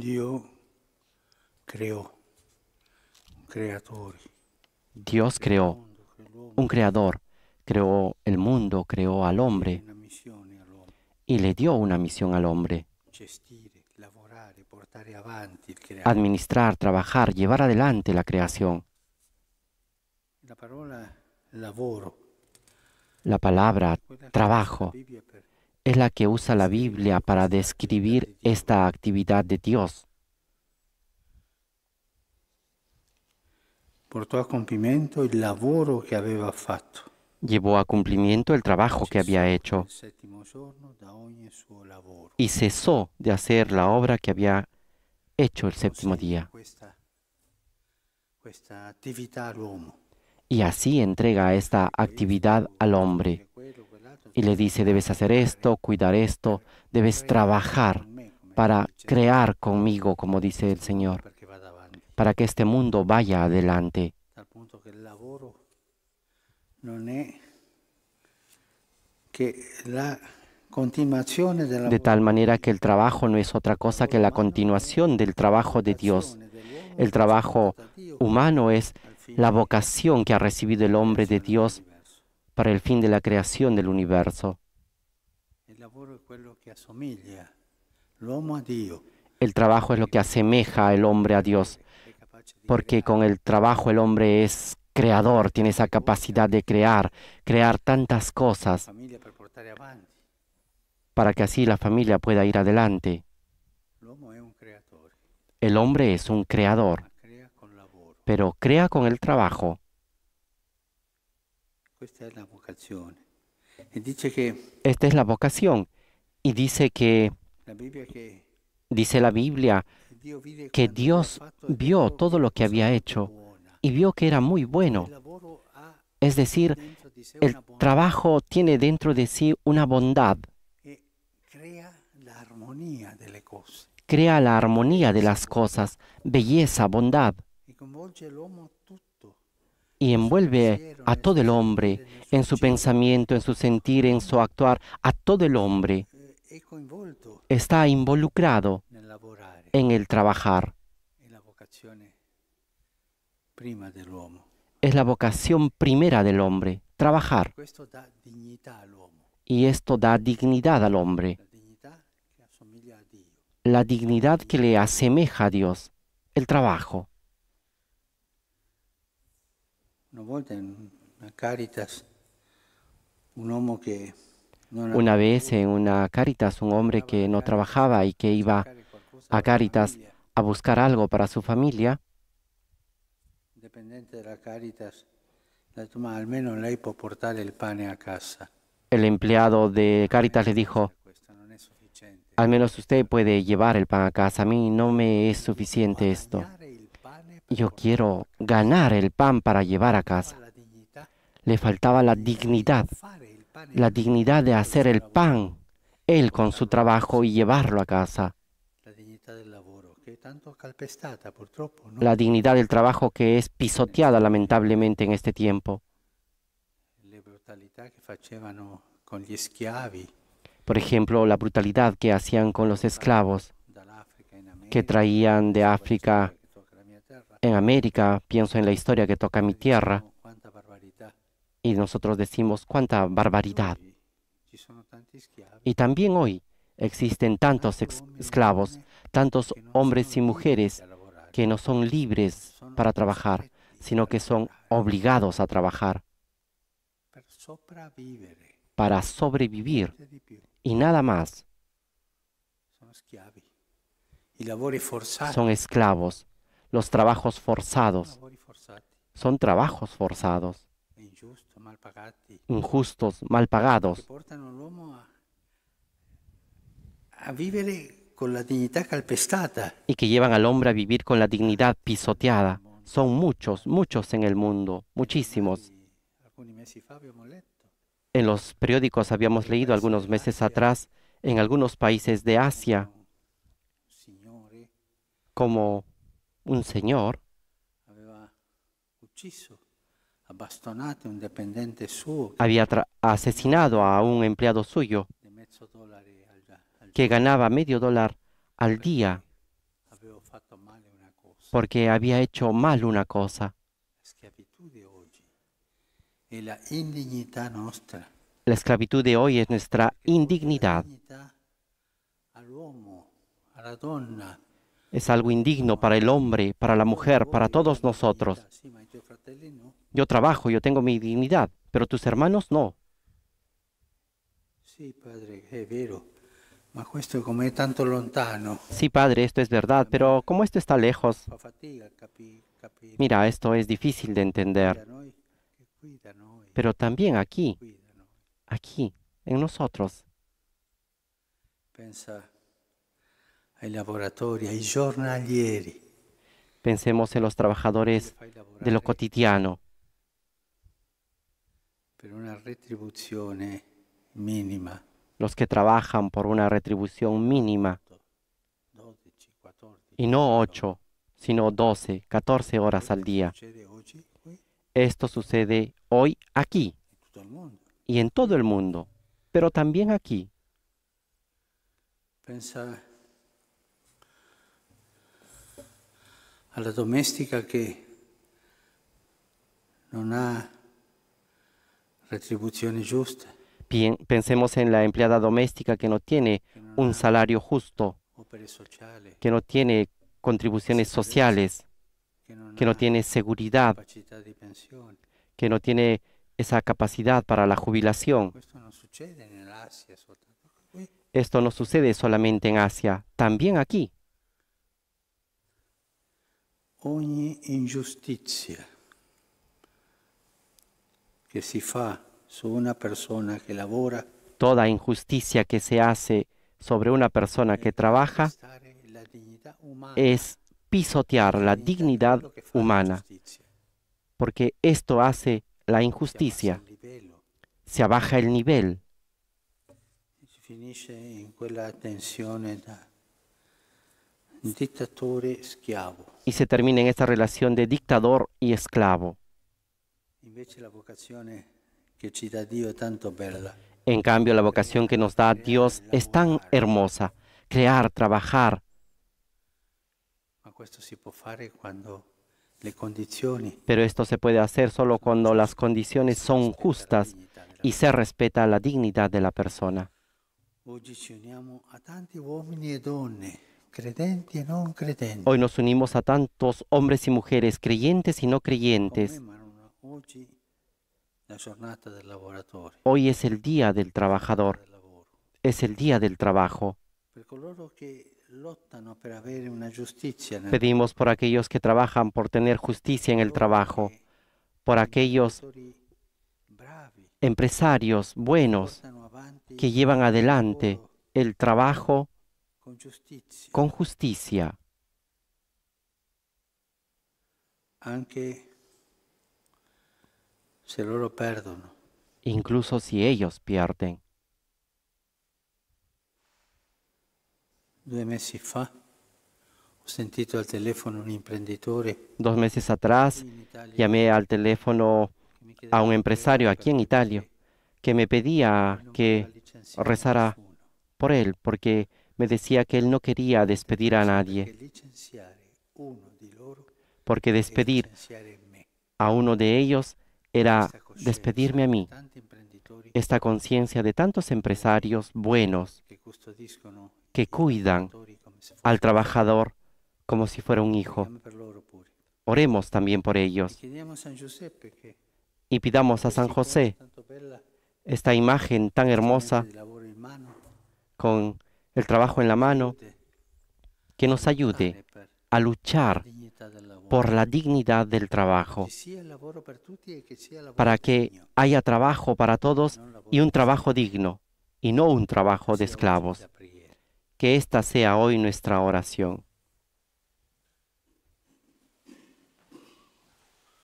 Dios creó un creador, creó el mundo, creó al hombre y le dio una misión al hombre. Administrar, trabajar, llevar adelante la creación. La palabra trabajo es la que usa la Biblia para describir esta actividad de Dios. Llevó a cumplimiento el trabajo que había hecho y cesó de hacer la obra que había hecho el séptimo día. Y así entrega esta actividad al hombre y le dice, debes hacer esto, cuidar esto, debes trabajar para crear conmigo, como dice el Señor, para que este mundo vaya adelante. De tal manera que el trabajo no es otra cosa que la continuación del trabajo de Dios. El trabajo humano es la vocación que ha recibido el hombre de Dios para el fin de la creación del universo. El trabajo es lo que asemeja al hombre a Dios, porque con el trabajo el hombre es creador, tiene esa capacidad de crear, crear tantas cosas para que así la familia pueda ir adelante. El hombre es un creador, pero crea con el trabajo. Esta es la vocación. Y dice que, dice la Biblia, que Dios vio todo lo que había hecho y vio que era muy bueno. Es decir, el trabajo tiene dentro de sí una bondad. Crea la armonía de las cosas, belleza, bondad y envuelve a todo el hombre en su pensamiento, en su sentir, en su actuar, a todo el hombre está involucrado en el trabajar. Es la vocación primera del hombre, trabajar. Y esto da dignidad al hombre. La dignidad que le asemeja a Dios, el trabajo una un que una vez en una Caritas, un hombre que no trabajaba y que iba a Caritas a buscar algo para su familia. al menos a casa. El empleado de Caritas le dijo, al menos usted puede llevar el pan a casa, a mí no me es suficiente esto yo quiero ganar el pan para llevar a casa. Le faltaba la dignidad, la dignidad de hacer el pan él con su trabajo y llevarlo a casa. La dignidad del trabajo que es pisoteada este, lamentablemente en este tiempo. Por ejemplo, la brutalidad que hacían con los esclavos que traían de África en América, pienso en la historia que toca mi tierra, y nosotros decimos cuánta barbaridad. Y también hoy existen tantos esclavos, tantos hombres y mujeres que no son libres para trabajar, sino que son obligados a trabajar para sobrevivir y nada más. Son esclavos los trabajos forzados son trabajos forzados, injustos, mal pagados, y que llevan al hombre a vivir con la dignidad pisoteada. Son muchos, muchos en el mundo, muchísimos. En los periódicos habíamos leído algunos meses atrás, en algunos países de Asia, eh. como un señor había asesinado a un empleado suyo que ganaba medio dólar al día porque había hecho mal una cosa. La esclavitud de hoy es nuestra indignidad es algo indigno para el hombre, para la mujer, para todos nosotros. Yo trabajo, yo tengo mi dignidad, pero tus hermanos no. Sí, padre, es eh, vero. esto es tanto lontano. Sí, padre, esto es verdad, pero como esto está lejos. Mira, esto es difícil de entender. Pero también aquí, aquí, en nosotros. Pensa Pensemos en los trabajadores de lo cotidiano. Los que trabajan por una retribución mínima. Y no 8, sino 12, 14 horas al día. Esto sucede hoy aquí y en todo el mundo, pero también aquí. Pensar La doméstica que no ha retribuciones justas. Pensemos en la empleada doméstica que no tiene un salario justo, que no tiene contribuciones sociales, que no tiene seguridad, que no tiene esa capacidad para la jubilación. Esto no sucede solamente en Asia, también aquí toda injusticia que se hace sobre una persona que trabaja es pisotear la dignidad humana, porque esto hace la injusticia, se abaja el nivel. Y se termina en esta relación de dictador y esclavo. En cambio, la vocación que nos da Dios es tan hermosa. Crear, trabajar. Pero esto se puede hacer solo cuando las condiciones son justas y se respeta la dignidad de la persona. Hoy nos unimos a tantos hombres y mujeres, creyentes y no creyentes. Hoy es el día del trabajador, es el día del trabajo. Pedimos por aquellos que trabajan por tener justicia en el trabajo, por aquellos empresarios buenos que llevan adelante el trabajo con justicia. Incluso si ellos pierden. Dos meses atrás llamé al teléfono a un empresario aquí en Italia que me pedía que rezara por él porque me decía que él no quería despedir a nadie, porque e despedir a uno de ellos era despedirme a mí. Esta conciencia de tantos empresarios buenos que cuidan al trabajador como si fuera un hijo. Oremos también por ellos. E y pidamos a San José esta imagen tan hermosa con el trabajo en la mano, que nos ayude a luchar por la dignidad del trabajo, para que haya trabajo para todos y un trabajo digno, y no un trabajo de esclavos. Que esta sea hoy nuestra oración.